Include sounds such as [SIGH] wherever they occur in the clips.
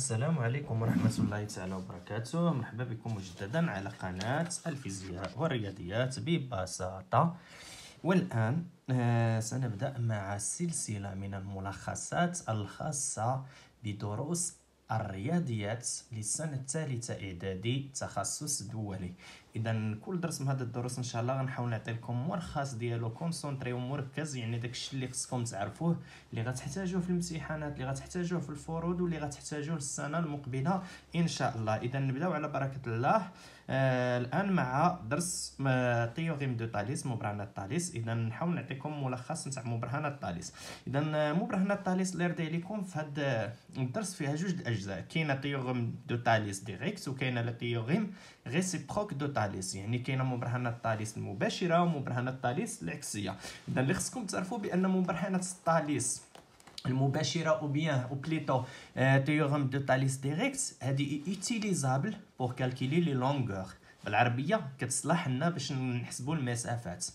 السلام عليكم ورحمة الله تعالى وبركاته مرحبا بكم مجددا على قناة الفيزياء والرياضيات ببساطة والآن آه، سنبدأ مع سلسلة من الملخصات الخاصة بدروس الرياضيات للسنة الثالثة إعدادي تخصص دولي اذا كل درس من هاد الدروس ان شاء الله غنحاول نعطي لكم ملخص ديالو كونسونطري ومركز يعني داكشي اللي خصكم تعرفوه اللي غتحتاجوه في الامتحانات اللي غتحتاجوه في الفروض واللي غتحتاجوه السنه المقبله ان شاء الله اذا نبداو على بركه الله آه الان مع درس تيوريم دو طاليس مبرهنه طاليس اذا نحاول نعطيكم ملخص نتاع مبرهنه طاليس اذا آه، مبرهنه طاليس لير يرضي عليكم في هذا آه، الدرس فيها جوج الاجزاء كاينه تيوريم دو طاليس ديريكت وكاينه لا تيوريم ريسيبروك دو تاليس يعني كاينه مبرهنه التاليس المباشره ومبرهنه التاليس العكسيه اذا اللي خصكم تعرفوا بان مبرهنه التاليس المباشره او بيان او بليتو تيوغم دو تاليس ديريكت هادي إيتيليزابل بور كالكيلي لي لونغور بالعربيه كتصلح لنا باش نحسبو المسافات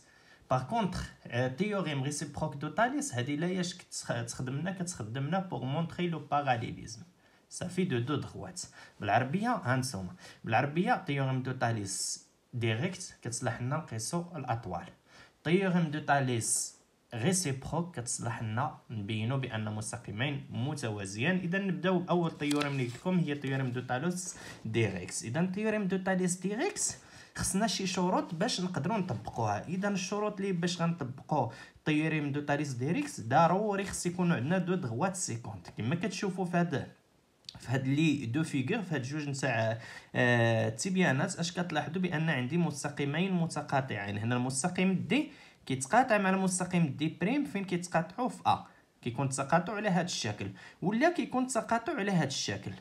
باغ كونتخ تيوريم ريسيبروك دو تاليس هادي لا ياش كتخدمنا كتخدمنا بور مونتري لو باراليليزم صافي دو دو دغوات بالعربيه هانتوما بالعربيه تيوريم دو تاليس ديريكت كتصلح لنا نقيسو الاطوال تيوريم دو تاليس ريسيبروك كتصلح لنا نبينو بان مستقيمين متوازيان اذا نبداو باول تيوريم اللي لكم هي تيوريم دو تاليس ديريكت اذا تيوريم دو تاليس ديريكت خصنا شي شروط باش نقدروا نطبقوها اذا الشروط اللي باش غنطبقوا تيوريم دو تاليس ديريكت ضروري خص يكونوا عندنا دو دغوات سيكونت كما كتشوفوا في هذا في هاد لي دو فيغور في هاد جوج نتاع التبيانات آه، اش كتلاحظوا بان عندي مستقيمين متقاطعين هنا المستقيم دي كيتقاطع مع المستقيم دي بريم فين كيتقاطعوا في ا كيكون تقاطع على هاد الشكل ولا كيكون تقاطع على هاد الشكل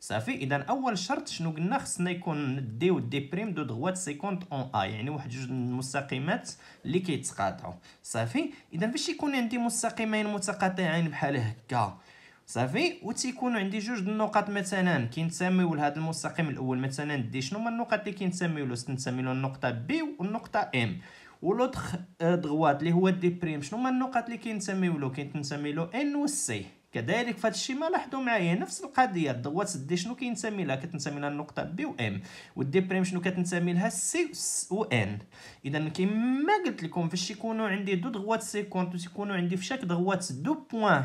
صافي اذا اول شرط شنو قلنا خصنا يكون دي و دي بريم دو دغوات سيكونت اون ا يعني واحد جوج المستقيمات اللي كيتقاطعوا صافي اذا باش يكون عندي مستقيمين متقاطعين بحال هكا صافي وتيكون عندي جوج النقط مثلا كينتميو لهذا المستقيم الاول مثلا دي شنو هما النقط اللي كينتميو له تنتمي له النقطه بي والنقطه ام ولوتخ آه، دغوات اللي هو دي بريم شنو هما النقط اللي كينتميو له كينتمي له ان و سي كذلك فهاد الشيء ما لاحظوا معايا نفس القضيه الضغوات دي شنو كينتمي لها كتنتسمي لها النقطه بي و ام بريم شنو كتنتسمي لها سي و ان اذا كما قلت لكم فاش يكونوا عندي دو ضغوات سيكونت تيكونوا عندي في شاك دغوات دو بوين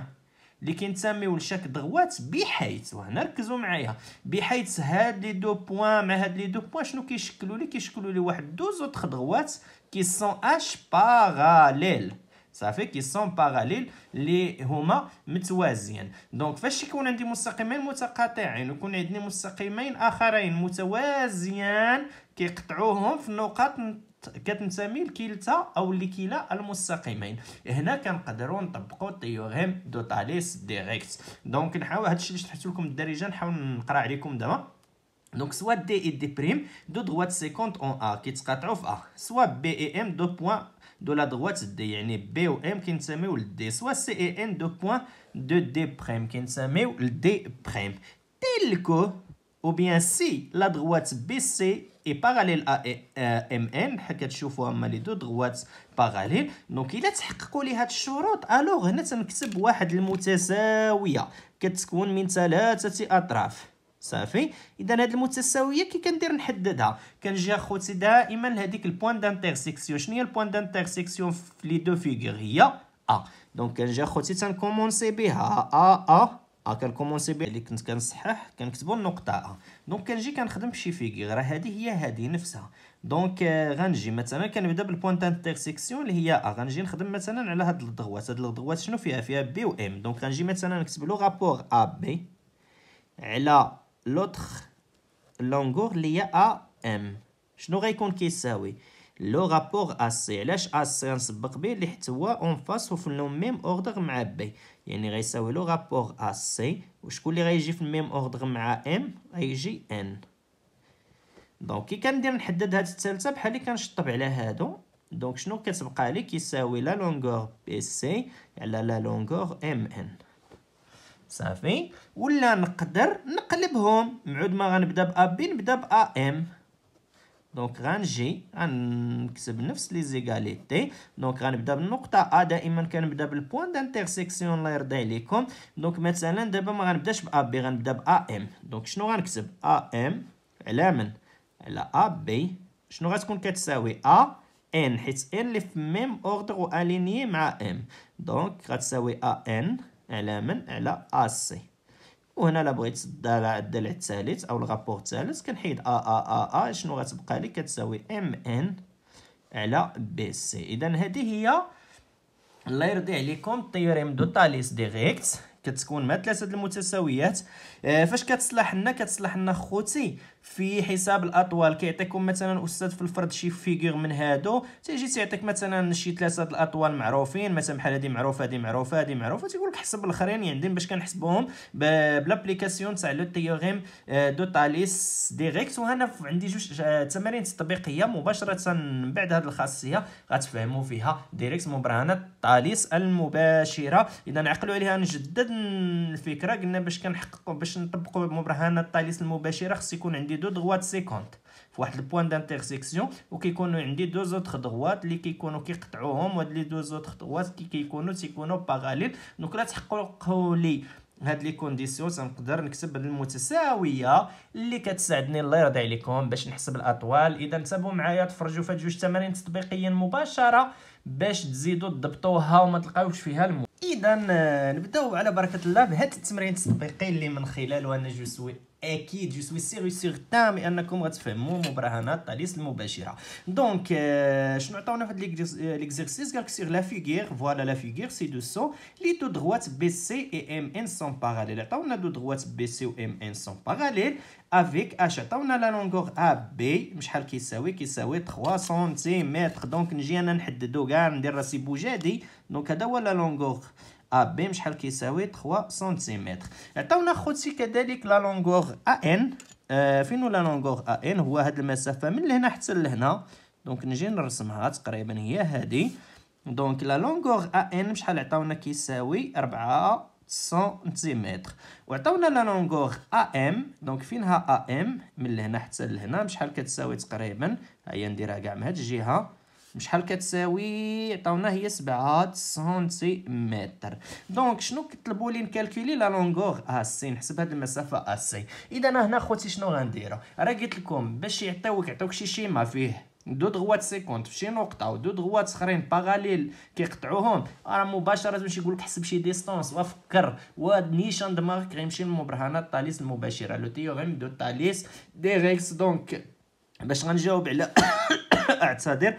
اللي كينتميو لشك دغوات بحيث وهنا ركزوا معايا بحيث هاد لي دو بوان مع هاد لي دو بوان شنو كيشكلوا لي كيشكلوا لي واحد دوز اوتخ دغوات كي سون اش باراليل صافي كي سون باراليل اللي هما متوازيين دونك فاش يكون عندي مستقيمين متقاطعين ويكون عندي مستقيمين اخرين متوازيان كيقطعوهم في نقاط كتنتمي لكلتا او لكلا المستقيمين هنا كنقدروا نطبقوا التيوريم دو تاليس ديريكت دونك نحاول هادشي اللي شرحت لكم الدارجه نحاول نقرا عليكم دابا دونك سوا دي اي دي بريم دو دغوات سيكونت اون ا كيتقاطعوا في ا سوا بي اي ام دو بوان دو لا دغوات دي يعني بي و ام كينتميو لدي سوا سي اي ان دو بوان دو دي بريم كينتميو لدي بريم تيلكو ou bien si la droite BC est parallèle à e, euh, MN كتشوفوا هما لي دو دروات باراليل دونك الا تحققوا لي هاد الشروط الوغ هنا تنكتب واحد المتساويه كتكون من ثلاثه اطراف صافي اذا هاد المتساويه كي كندير نحددها كنجي اخوتي دائما لهذيك البوان دانتيرسيكسيون شنو هي البوان دانتيرسيكسيون في لي دو فيغور هي ا دونك كنجي اخوتي تنكومونسي بها ا ا هاكا الكومونسي بي اللي كنت كنصحح كنكتبو النقطة ا دونك كنجي كنخدم بشي فيغيغ راه هادي هي هادي نفسها دونك euh، غنجي مثلا كنبدا بالبوان انترسيكسيون اللي هي ا غنجي نخدم مثلا على هاد الضغوات هاد الضغوات شنو فيها فيها بي و ام دونك غنجي مثلا نكتب لو رابور ا بي على لوتر لونغور اللي هي ا ام شنو غيكون كيساوي لو رابور ا سي علاش ا سي نسبق به اللي حتى هو اون فاس وفي لو ميم اوردر مع بي يعني غيساوي له رابور ا سي وشكون اللي غيجي في الميم اوردر مع ام غيجي ان دونك كي كندير نحدد هاد الثالثه بحال اللي كنشطب على هادو دونك شنو كتبقى لي كيساوي لا لونغور بي سي على لا لونغور ام ان صافي ولا نقدر نقلبهم معود ما غنبدا بأ بي نبدا بأ ام دونك غنجي غنكتب نفس لي زيغاليتي دونك غنبدا بالنقطه ا دائما كنبدا بالبوان دانترسيكسيون الله يرضي عليكم دونك مثلا دابا ما غنبداش ب ا بي غنبدا ب ا ام دونك شنو غنكتب ا ام على من على ا بي شنو غتكون كتساوي ا ان حيت ان اللي في ميم اوردر واليني مع ام دونك غتساوي ا ان على من على ا سي وهنا لا بغيت الدلع الضلع الثالث او الغابور الثالث كنحيد ا ا ا ا شنو غتبقى لي كتساوي ام ان على بي سي اذا هذه هي الله يرضي عليكم تيوريم دو تاليس ديريكت كتكون مع ثلاثه المتساويات آه، فاش كتصلح لنا كتصلح لنا خوتي في حساب الاطوال كيعطيكم مثلا استاذ في الفرد شي فيغور من هادو تيجي تيعطيك مثلا شي ثلاثه الاطوال معروفين مثلا بحال هذه معروفه هذه معروفه هذه معروفه تيقول لك حسب الاخرين يعني باش كنحسبوهم بلابليكاسيون تاع لو تيوريم آه، دو تاليس ديريكت وهنا عندي جوج آه، تمارين تطبيقيه مباشره من بعد هذه الخاصيه غتفهموا فيها ديريكت مبرهنه تاليس المباشره اذا عقلوا عليها نجدد الفكره قلنا باش كنحققوا باش نطبقوا مبرهنه تاليس المباشره خص يكون عندي دو دغوات سيكونت في واحد البوان دانتيرسيكسيون وكيكونوا عندي دو زوطخ دغوات اللي كيكونوا كيقطعوهم وهاد لي دو زوطخ دغوات كي كيكونوا تيكونوا باراليل دونك لا تحققوا لي هاد لي كونديسيون تنقدر نكتب المتساويه اللي كتساعدني الله يرضي عليكم باش نحسب الاطوال اذا انتبهوا معايا تفرجوا في جوج تمارين تطبيقيين مباشره باش تزيدوا تضبطوها وما تلقاوش فيها الم اذا نبداو على بركه الله بهذا التمرين التطبيقي اللي من خلاله انا جو سوي اكيد جو سوي سيغ تام انكم غتفهموا مبرهنات طاليس المباشره دونك آه، شنو عطاونا في هذا آه، ليكزيرسيس قالك سيغ لا فيغير فوالا لا فيغير سي دو سون لي دو دغوات بي سي اي ام ان سون باراليل عطاونا دو دغوات بي سي و ام ان سون باراليل افيك اش عطاونا لا لونغور ا بي شحال كيساوي كيساوي 3 سنتيمتر دونك نجي انا نحددو كاع ندير راسي بوجادي دونك هذا هو لا لونغور ا بي شحال كيساوي 3 سنتيمتر عطاونا خوتي كذلك لا لونغور ا ان فين لا لونغور ا ان هو هاد المسافه من لهنا حتى لهنا دونك نجي نرسمها تقريبا هي هادي دونك لا لونغور ا ان بشحال عطاونا كيساوي 4 سنتيمتر وعطاونا لا لونغور ا ام دونك فينها ا ام من لهنا حتى لهنا شحال كتساوي تقريبا هيا نديرها كاع من هاد الجهه شحال كتساوي عطاونا هي 7 سنتيمتر دونك شنو كطلبوا لي نكالكولي لا لونغور ا سي نحسب هاد المسافه ا سي اذا هنا خوتي شنو غنديرو راه قلت لكم باش يعطيوك يعطيوك شي شيما فيه دو دغوات سيكونت فشي نقطه و دو دغوات اخرين باغاليل كيقطعوهم راه مباشره باش يقولك حسب شي ديستونس وفكر هاد نيشان دماغك غيمشي للمبرهنات تاليس المباشره لو تيوريم دو طاليس ديريكس دونك باش غنجاوب على [COUGHS] اعتذر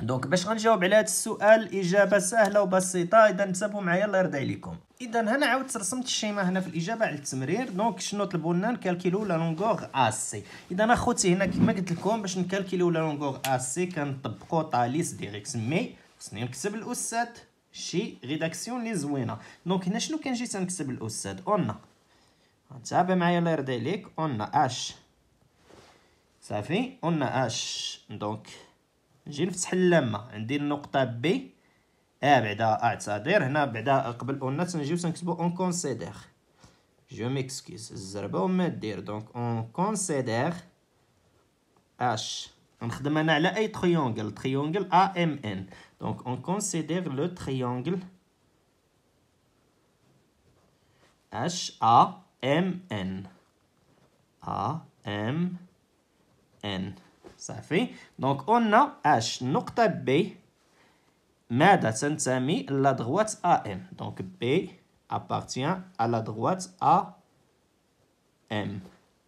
دونك [COUGHS] باش غنجاوب على هذا السؤال اجابه سهله وبسيطه اذا انتبهوا معايا الله يرضي عليكم اذا هنا عاودت رسمت الشيمه هنا في الاجابه على التمرير دونك شنو طلبوا لنا نكالكيلو لا لونغور اسي اذا اخوتي هنا كما قلت لكم باش نكالكيلو لا لونغور اسي كنطبقوا طاليس ديريكت مي خصني نكتب الاستاذ شي ريداكسيون لي زوينه دونك هنا شنو كنجي تنكتب الاستاذ اون تابع معايا الله يرضي عليك اون اش صافي قلنا اش دونك نجي نفتح اللامه ندير النقطه بي آه، ا بعدا اعتذر هنا بعدا قبل قلنا تنجيو تنكتبو اون كونسيدير جو ميكسكيز الزربه وما دير دونك اون كونسيدير اش نخدم انا على اي تريونغل تريونغل ا ام ان دونك اون كونسيدير لو تريونغل اش ا ام ان ا ام N. Ça fait. Donc, on a H, nocta B, mada tsentami, la droite AM. Donc, B appartient à la droite AM.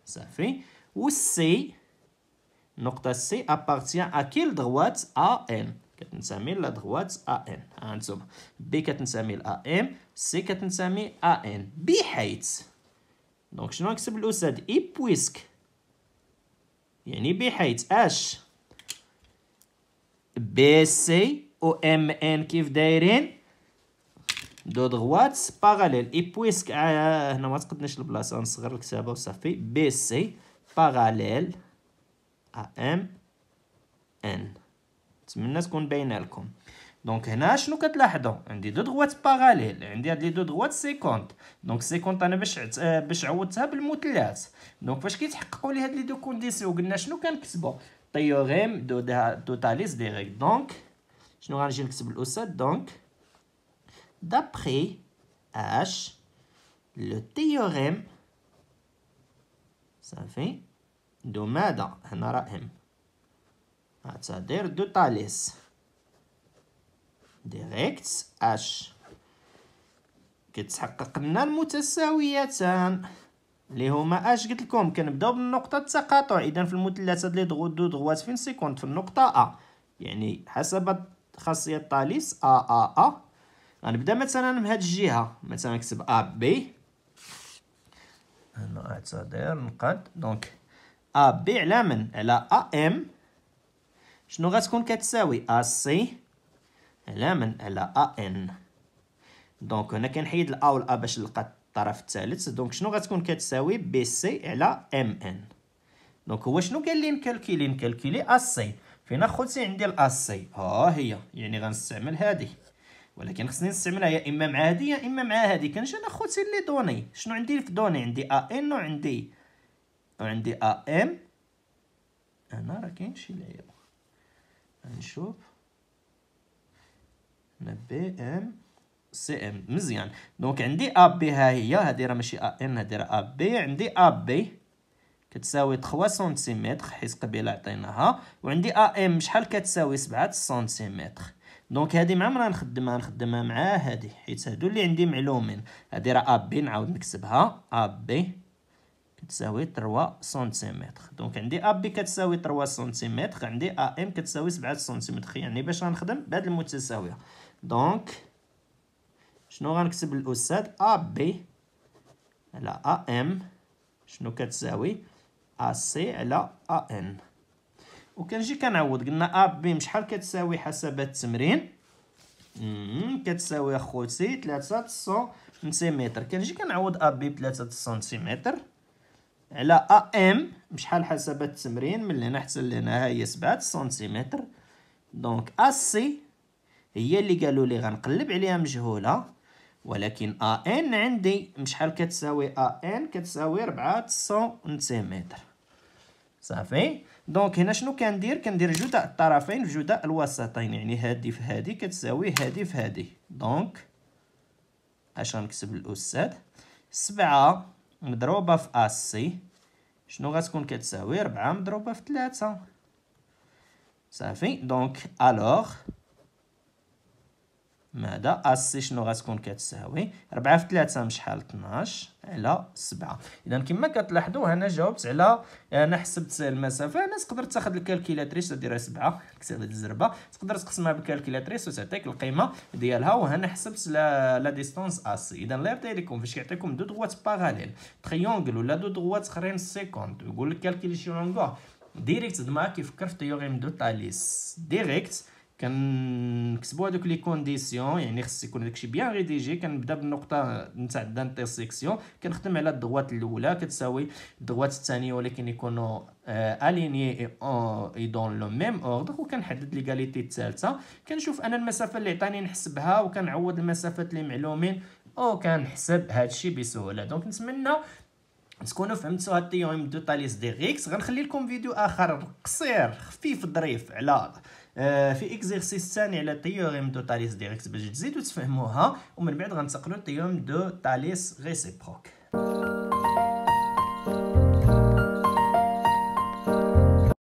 Ça fait. Ou C, nocta C appartient à quelle droite AN? 45 la droite AN. En B 45 AM, C 45 AN. B heights. Donc, je n'en accepte ça. Et puisque. يعني بحيث اش بي سي و ام ان كيف دايرين دو دغوات باغاليل اي بويسك هنا اه، اه، ما تقدناش البلاصه نصغر الكتابه وصافي بي سي باغاليل ا ام ان نتمنى تكون باينه لكم دونك هنا شنو كتلاحظوا عندي دو دغوات باراليل عندي هاد لي دو دغوات سيكونت دونك سيكونت انا باش آه، باش عوضتها بالمثلث دونك فاش كيتحققوا لي هاد لي دو كونديسيون قلنا شنو كنكتبوا تيوريم دو توتاليز دي ريغل دونك شنو غنجي نكتب الاستاذ دونك دابري اش لو تيوريم صافي دو ماذا هنا راه ام اعتذر دو تاليس ديريكت اش كتحقق لنا المتساويتان اللي هما اش قلت لكم كنبداو بالنقطه التقاطع اذا في المثلثات لي دغو دو دغوات فين سيكونت في النقطه ا يعني حسب خاصيه طاليس ا ا ا غنبدا مثلا من هاد الجهه مثلا نكتب ا بي انا اعتذر نقد دونك ا بي على من على ا ام شنو غتكون كتساوي ا سي على من على ا ان دونك هنا كنحيد الا والا باش نلقى الطرف الثالث دونك شنو غتكون كتساوي بي سي على ام ان دونك هو شنو قال لي نكالكيلي نكالكيلي ا سي فين اخوتي عندي الا سي ها هي يعني غنستعمل هذه ولكن خصني نستعملها يا اما مع هذه يا اما مع هذه كنجي اخوتي لي دوني شنو عندي في دوني عندي ا ان وعندي وعندي ا ام انا راه كاين شي لعيبه نشوف بي ام سي ام مزيان دونك عندي ا بي ها هي هادي راه ماشي ا ان هادي راه ا بي عندي ا بي كتساوي 3 سنتيمتر حيت قبيله عطيناها وعندي ا ام شحال كتساوي 7 سنتيمتر دونك هادي مع مرا نخدمها نخدمها مع هادي حيت هادو اللي عندي معلومين هادي راه ا بي نعاود نكتبها ا بي كتساوي 3 سنتيمتر دونك عندي ا بي كتساوي 3 سنتيمتر عندي ا ام كتساوي 7 سنتيمتر يعني باش غنخدم بهاد المتساويه دونك شنو غنكتب الاستاذ أ بي على أ ام شنو كتساوي أ سي على أ ان وكنجي كنعوض قلنا أ بي شحال كتساوي حسب التمرين كتساوي اخوتي 3 سنتيمتر كنجي كنعوض أ بي ب 3 سنتيمتر على أ ام شحال حسب التمرين من هنا حتى لهنا ها هي 7 سنتيمتر دونك أ سي هي اللي قالوا لي غنقلب عليها مجهولة ولكن ان عندي شحال كتساوي ان كتساوي 400 سنتيمتر صافي دونك هنا شنو كندير كندير جداء الطرفين في جداء الوسطين يعني هادي في هادي كتساوي هادي في هادي دونك اش غنكتب الاستاذ سبعة مضروبة في اسي شنو غتكون كتساوي ربعة مضروبة في تلاتة صافي دونك الوغ ماذا اس شنو غتكون كتساوي 4 في 3 من شحال 12 على 7 اذا كما كتلاحظوا هنا جاوبت على آه، انا حسبت المسافه هنا تقدر تاخذ الكالكيلاتريس ديرها 7 كتساوي الزربه تقدر تقسمها بالكالكيلاتريس وتعطيك القيمه ديالها وهنا حسبت لا, ديستونس اس اذا لا يعطي لكم فاش كيعطيكم دو دوات باراليل تريونغل ولا دو دوات خرين سيكوند يقول لك كالكيلي شي ديريكت دماغك كيفكر في تيوريم دو تاليس ديريكت كنكتبوا هذوك لي كونديسيون يعني خص يكون داكشي بيان ريديجي كنبدا بالنقطه نتاع دانتيرسيكسيون كنخدم على الدغوات الاولى كتساوي الدغوات الثانيه ولكن يكونوا اليني اي دون لو ميم اوردر وكنحدد ليغاليتي الثالثه كنشوف انا المسافه اللي عطاني نحسبها وكنعوض المسافات اللي معلومين وكنحسب هادشي بسهوله دونك نتمنى تكونوا فهمتوا هاد تيوم دو تاليس دي غيكس غنخلي لكم فيديو اخر قصير خفيف ظريف على آه، في اكزرسيس ثاني على تيوريم دو تاليس ديريكت باش تزيدو تفهموها ومن بعد غنتقلو تيوريم دو تاليس ريسيبروك